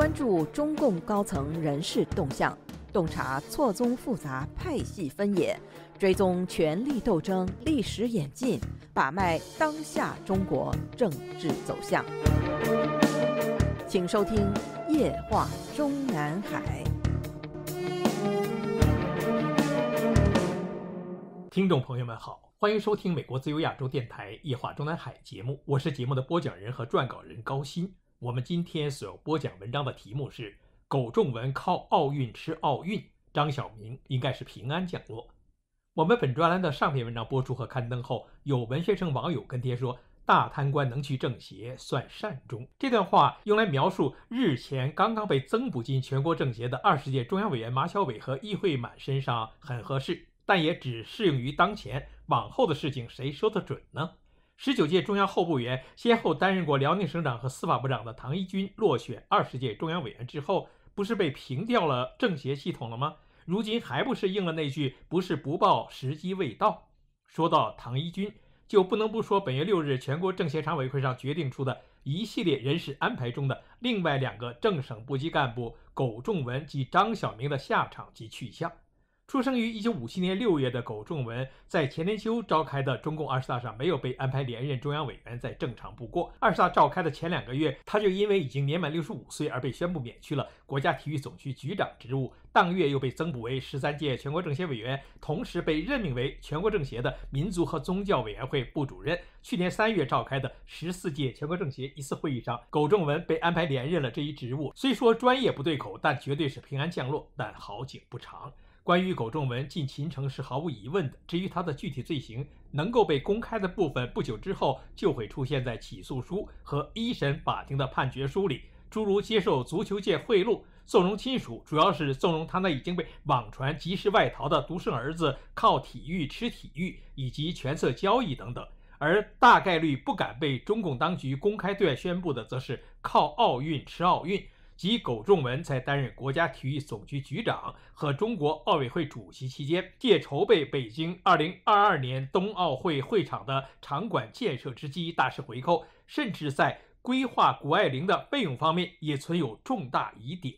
关注中共高层人事动向，洞察错综复杂派系分野，追踪权力斗争历史演进，把脉当下中国政治走向。请收听《夜话中南海》。听众朋友们好，欢迎收听美国自由亚洲电台《夜话中南海》节目，我是节目的播讲人和撰稿人高鑫。我们今天所要播讲文章的题目是“苟仲文靠奥运吃奥运”，张晓明应该是平安降落。我们本专栏的上篇文章播出和刊登后，有文学生网友跟帖说：“大贪官能去政协算善终。”这段话用来描述日前刚刚被增补进全国政协的二十届中央委员马晓伟和议会满身上很合适，但也只适用于当前，往后的事情谁说得准呢？十九届中央候补委员、先后担任过辽宁省长和司法部长的唐一军落选二十届中央委员之后，不是被平掉了政协系统了吗？如今还不是应了那句“不是不报，时机未到”。说到唐一军，就不能不说本月六日全国政协常委会上决定出的一系列人事安排中的另外两个政省部级干部——苟仲文及张晓明的下场及去向。出生于一九五七年六月的苟仲文，在前年秋召开的中共二十大上没有被安排连任中央委员，在正常不过。二十大召开的前两个月，他就因为已经年满六十五岁而被宣布免去了国家体育总局局长职务。当月又被增补为十三届全国政协委员，同时被任命为全国政协的民族和宗教委员会副主任。去年三月召开的十四届全国政协一次会议上，苟仲文被安排连任了这一职务。虽说专业不对口，但绝对是平安降落。但好景不长。关于苟仲文进秦城是毫无疑问的，至于他的具体罪行，能够被公开的部分，不久之后就会出现在起诉书和一审法庭的判决书里，诸如接受足球界贿赂、纵容亲属，主要是纵容他那已经被网传及时外逃的独生儿子靠体育吃体育，以及权色交易等等。而大概率不敢被中共当局公开对外宣布的，则是靠奥运吃奥运。及苟仲文在担任国家体育总局局长和中国奥委会主席期间，借筹备北京2022年冬奥会会场的场馆建设之机，大肆回扣，甚至在规划谷爱凌的费用方面也存有重大疑点。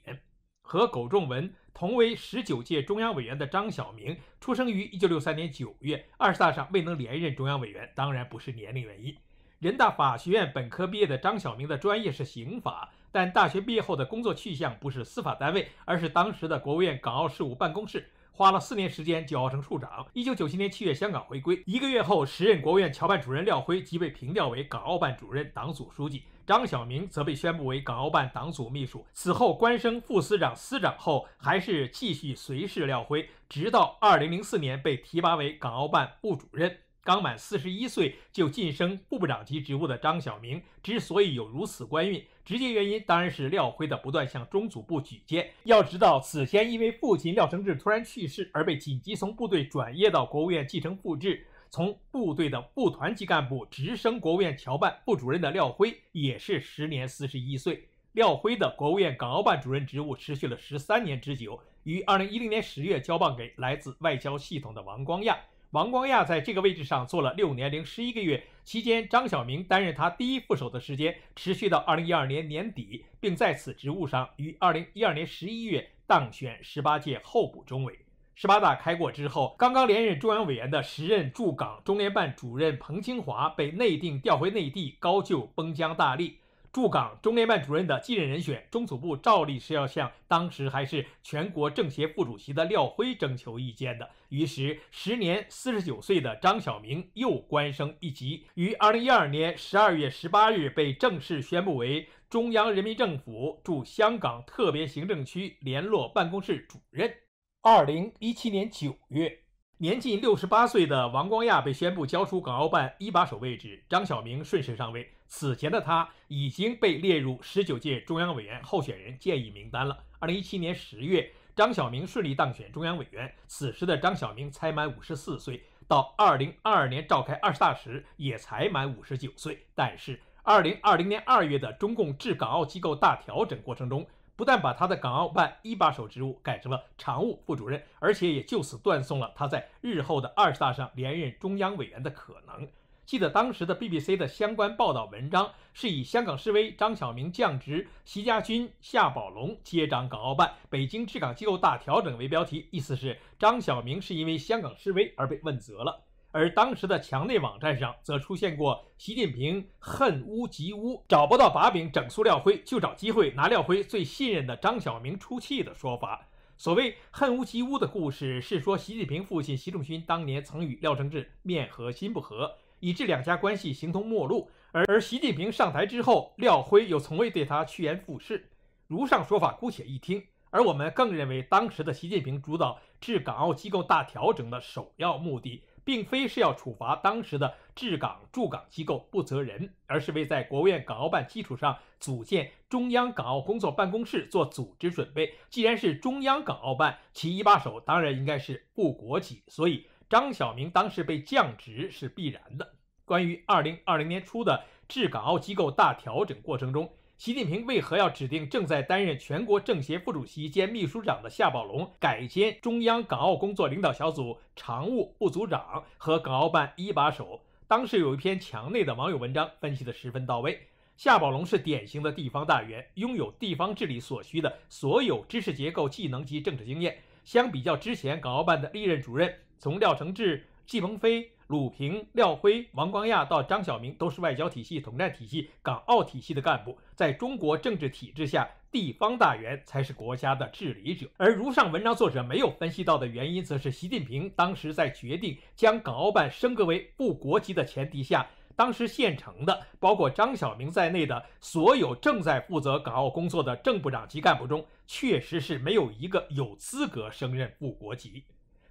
和苟仲文同为十九届中央委员的张晓明，出生于1963年9月，二十大上未能连任中央委员，当然不是年龄原因。人大法学院本科毕业的张晓明的专业是刑法，但大学毕业后的工作去向不是司法单位，而是当时的国务院港澳事务办公室，花了四年时间熬成处长。1997年7月香港回归，一个月后，时任国务院侨办主任廖辉即被平调为港澳办主任、党组书记，张晓明则被宣布为港澳办党组秘书。此后官升副司长、司长后，还是继续随侍廖辉，直到2004年被提拔为港澳办副主任。刚满四十一岁就晋升部部长级职务的张晓明，之所以有如此官运，直接原因当然是廖辉的不断向中组部举荐。要知道，此前因为父亲廖承志突然去世而被紧急从部队转业到国务院继承复志，从部队的部团级干部直升国务院侨办副主任的廖辉，也是时年四十一岁。廖辉的国务院港澳办主任职务持续了十三年之久，于二零一零年十月交棒给来自外交系统的王光亚。王光亚在这个位置上做了六年零十一个月，期间张晓明担任他第一副手的时间持续到二零一二年年底，并在此职务上于二零一二年十一月当选十八届候补中委。十八大开过之后，刚刚连任中央委员的时任驻港中联办主任彭清华被内定调回内地高就，崩江大利。驻港中联办主任的继任人选，中组部照例是要向当时还是全国政协副主席的廖辉征求意见的。于是，时年四十九岁的张晓明又官升一级，于二零一二年十二月十八日被正式宣布为中央人民政府驻香港特别行政区联络办公室主任。二零一七年九月，年近六十八岁的王光亚被宣布交出港澳办一把手位置，张晓明顺势上位。此前的他已经被列入十九届中央委员候选人建议名单了。二零一七年十月，张晓明顺利当选中央委员。此时的张晓明才满五十四岁，到二零二二年召开二十大时也才满五十九岁。但是，二零二零年二月的中共治港澳机构大调整过程中，不但把他的港澳办一把手职务改成了常务副主任，而且也就此断送了他在日后的二十大上连任中央委员的可能。记得当时的 BBC 的相关报道文章是以“香港示威张晓明降职，习家军夏宝龙接掌港澳办，北京治港机构大调整”为标题，意思是张晓明是因为香港示威而被问责了。而当时的墙内网站上则出现过“习近平恨乌及乌，找不到把柄整肃廖辉，就找机会拿廖辉最信任的张晓明出气”的说法。所谓“恨屋及乌”的故事是说，习近平父亲习仲勋当年曾与廖承志面和心不和。以致两家关系形同陌路，而而习近平上台之后，廖辉又从未对他趋炎附势。如上说法姑且一听，而我们更认为，当时的习近平主导治港澳机构大调整的首要目的，并非是要处罚当时的治港驻港机构不责人，而是为在国务院港澳办基础上组建中央港澳工作办公室做组织准备。既然是中央港澳办，其一把手当然应该是部国企，所以。张晓明当时被降职是必然的。关于二零二零年初的治港澳机构大调整过程中，习近平为何要指定正在担任全国政协副主席兼秘书长的夏宝龙改兼中央港澳工作领导小组常务副组长和港澳办一把手？当时有一篇墙内的网友文章分析得十分到位。夏宝龙是典型的地方大员，拥有地方治理所需的所有知识结构、技能及政治经验。相比较之前港澳办的历任主任。从廖承志、季鹏飞、鲁平、廖辉、王光亚到张晓明，都是外交体系、统战体系、港澳体系的干部。在中国政治体制下，地方大员才是国家的治理者。而如上文章作者没有分析到的原因，则是习近平当时在决定将港澳办升格为部级的前提下，当时现成的包括张晓明在内的所有正在负责港澳工作的正部长级干部中，确实是没有一个有资格升任部级。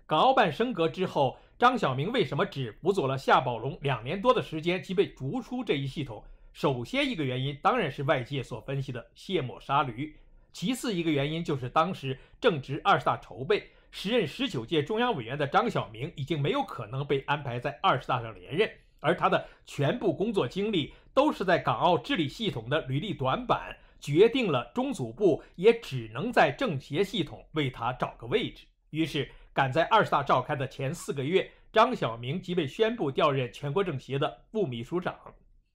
港澳办升格之后，张晓明为什么只辅佐了夏宝龙两年多的时间即被逐出这一系统？首先，一个原因当然是外界所分析的卸磨杀驴；其次，一个原因就是当时正值二十大筹备，时任十九届中央委员的张晓明已经没有可能被安排在二十大上连任，而他的全部工作经历都是在港澳治理系统的履历短板，决定了中组部也只能在政协系统为他找个位置。于是。赶在二十大召开的前四个月，张晓明即被宣布调任全国政协的副秘书长。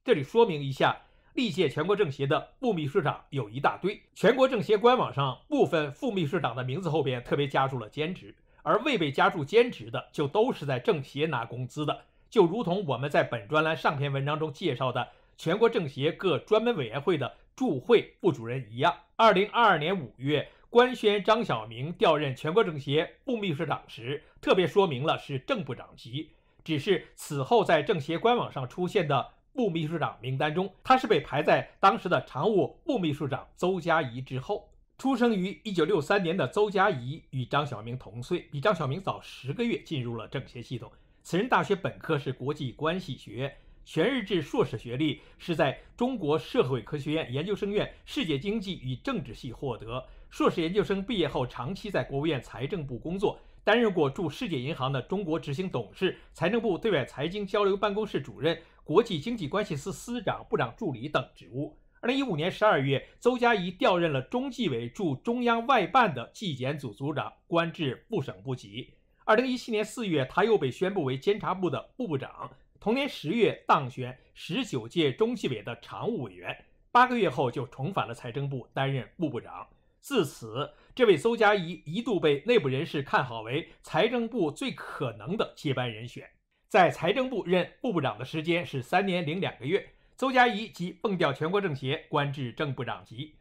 这里说明一下，历届全国政协的副秘书长有一大堆。全国政协官网上部分副秘书长的名字后边特别加注了兼职，而未被加注兼职的，就都是在政协拿工资的。就如同我们在本专栏上篇文章中介绍的全国政协各专门委员会的驻会部主任一样，二零二二年五月。官宣张晓明调任全国政协副秘书长时，特别说明了是正部长级。只是此后在政协官网上出现的副秘书长名单中，他是被排在当时的常务副秘书长邹佳怡之后。出生于1963年的邹佳怡与张晓明同岁，比张晓明早十个月进入了政协系统。此人大学本科是国际关系学，全日制硕士学历是在中国社会科学院研究生院世界经济与政治系获得。硕士研究生毕业后，长期在国务院财政部工作，担任过驻世界银行的中国执行董事、财政部对外财经交流办公室主任、国际经济关系司司长、部长助理等职务。二零一五年十二月，邹家怡调任了中纪委驻中央外办的纪检组组长，官至部省部级。二零一七年四月，他又被宣布为监察部的部部长。同年十月，当选十九届中纪委的常务委员。八个月后，就重返了财政部担任副部长。自此，这位邹家仪一度被内部人士看好为财政部最可能的接班人选。在财政部任副部长的时间是三年零两个月，邹家仪即蹦调全国政协，官至正部长级。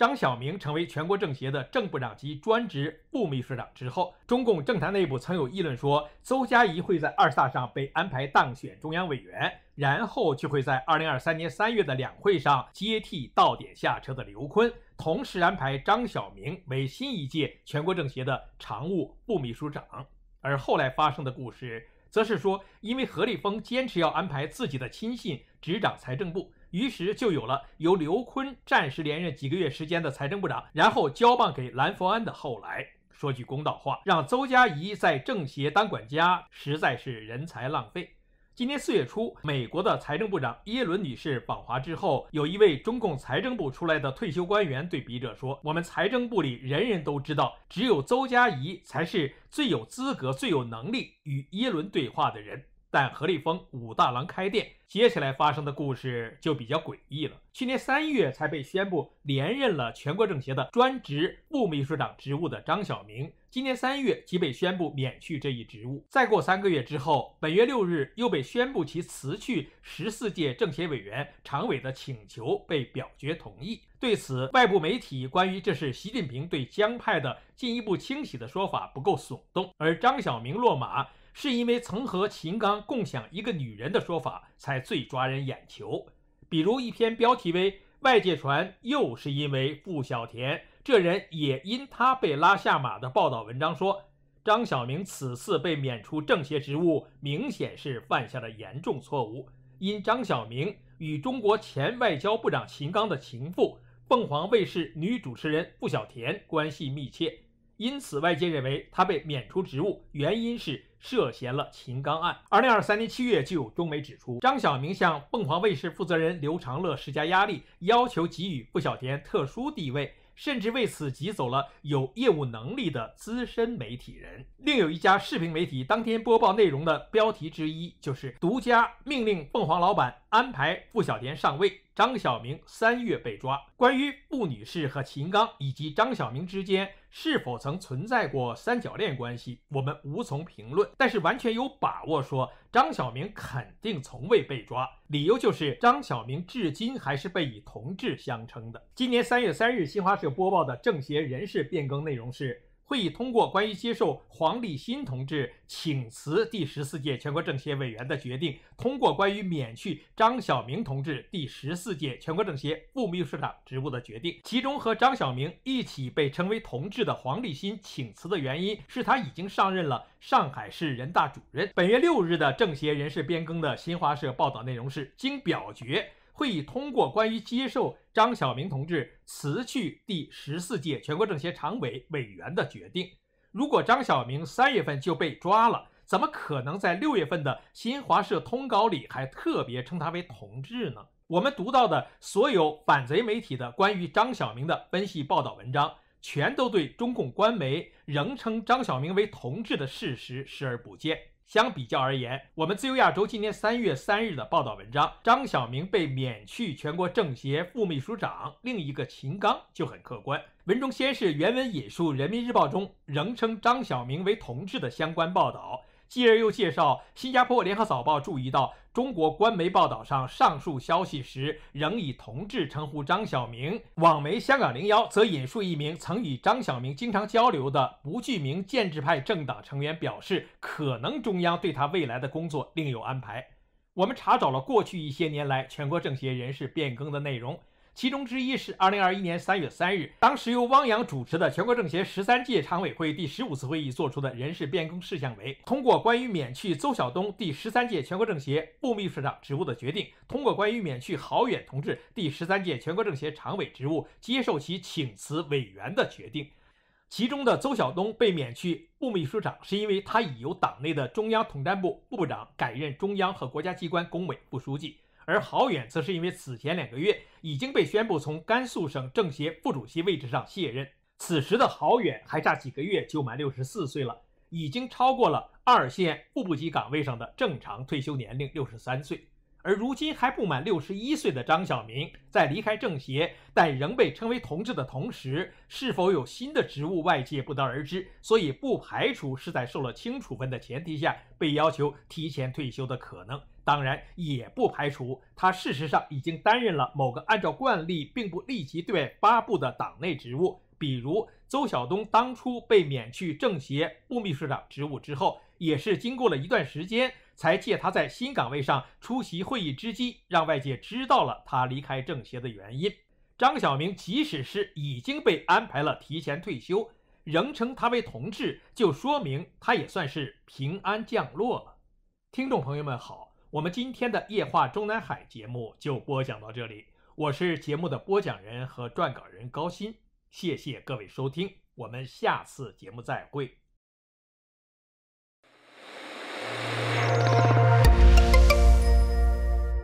张晓明成为全国政协的正部长及专职副秘书长之后，中共政坛内部曾有议论说，邹佳怡会在二大上被安排当选中央委员，然后就会在二零二三年三月的两会上接替到点下车的刘坤，同时安排张晓明为新一届全国政协的常务副秘书长。而后来发生的故事，则是说，因为何立峰坚持要安排自己的亲信执掌财政部。于是就有了由刘坤暂时连任几个月时间的财政部长，然后交棒给蓝佛安的。后来说句公道话，让邹家宜在政协当管家，实在是人才浪费。今年四月初，美国的财政部长耶伦女士访华之后，有一位中共财政部出来的退休官员对笔者说：“我们财政部里人人都知道，只有邹家宜才是最有资格、最有能力与耶伦对话的人。”但何立峰武大郎开店。接下来发生的故事就比较诡异了。去年三月才被宣布连任了全国政协的专职副秘书长职务的张晓明，今年三月即被宣布免去这一职务。再过三个月之后，本月六日又被宣布其辞去十四届政协委员常委的请求被表决同意。对此，外部媒体关于这是习近平对江派的进一步清洗的说法不够耸动，而张晓明落马。是因为曾和秦刚共享一个女人的说法才最抓人眼球。比如一篇标题为“外界传又是因为傅小田”，这人也因他被拉下马的报道文章说，张小明此次被免除政协职务，明显是犯下了严重错误，因张小明与中国前外交部长秦刚的情妇、凤凰卫视女主持人傅小田关系密切。因此，外界认为他被免除职务，原因是涉嫌了秦刚案。二零二三年七月，就有中美指出，张小明向凤凰卫视负责人刘长乐施加压力，要求给予傅小天特殊地位，甚至为此挤走了有业务能力的资深媒体人。另有一家视频媒体当天播报内容的标题之一就是“独家命令凤凰老板”。安排傅小田上位，张小明三月被抓。关于傅女士和秦刚以及张小明之间是否曾存在过三角恋关系，我们无从评论。但是完全有把握说，张小明肯定从未被抓。理由就是张小明至今还是被以同志相称的。今年三月三日，新华社播报的政协人事变更内容是。会议通过关于接受黄立新同志请辞第十四届全国政协委员的决定，通过关于免去张晓明同志第十四届全国政协副秘书长职务的决定。其中和张晓明一起被称为“同志”的黄立新请辞的原因是他已经上任了上海市人大主任。本月六日的政协人事变更的新华社报道内容是：经表决。会议通过关于接受张晓明同志辞去第十四届全国政协常委委员的决定。如果张晓明三月份就被抓了，怎么可能在六月份的新华社通稿里还特别称他为同志呢？我们读到的所有反贼媒体的关于张晓明的分析报道文章，全都对中共官媒仍称张晓明为同志的事实视而不见。相比较而言，我们自由亚洲今年三月三日的报道文章，张晓明被免去全国政协副秘书长，另一个秦刚就很客观。文中先是原文引述《人民日报》中仍称张晓明为同志的相关报道。继而又介绍，新加坡联合早报注意到中国官媒报道上上述消息时，仍以“同志”称呼张晓明。网媒香港零幺则引述一名曾与张晓明经常交流的不具名建制派政党成员表示，可能中央对他未来的工作另有安排。我们查找了过去一些年来全国政协人事变更的内容。其中之一是2021年3月3日，当时由汪洋主持的全国政协十三届常委会第十五次会议作出的人事变更事项为：通过关于免去邹晓东第十三届全国政协副秘书长职务的决定，通过关于免去郝远同志第十三届全国政协常委职务，接受其请辞委员的决定。其中的邹晓东被免去副秘书长，是因为他已由党内的中央统战部副部长改任中央和国家机关工委副书记。而郝远则是因为此前两个月已经被宣布从甘肃省政协副主席位置上卸任，此时的郝远还差几个月就满六十四岁了，已经超过了二线副部级岗位上的正常退休年龄六十三岁。而如今还不满六十一岁的张晓明，在离开政协但仍被称为同志的同时，是否有新的职务，外界不得而知，所以不排除是在受了轻处分的前提下被要求提前退休的可能。当然也不排除他事实上已经担任了某个按照惯例并不立即对外发布的党内职务，比如邹晓东当初被免去政协副秘书长职务之后，也是经过了一段时间，才借他在新岗位上出席会议之机，让外界知道了他离开政协的原因。张晓明即使是已经被安排了提前退休，仍称他为同志，就说明他也算是平安降落了。听众朋友们好。我们今天的夜话中南海节目就播讲到这里，我是节目的播讲人和撰稿人高鑫，谢谢各位收听，我们下次节目再会。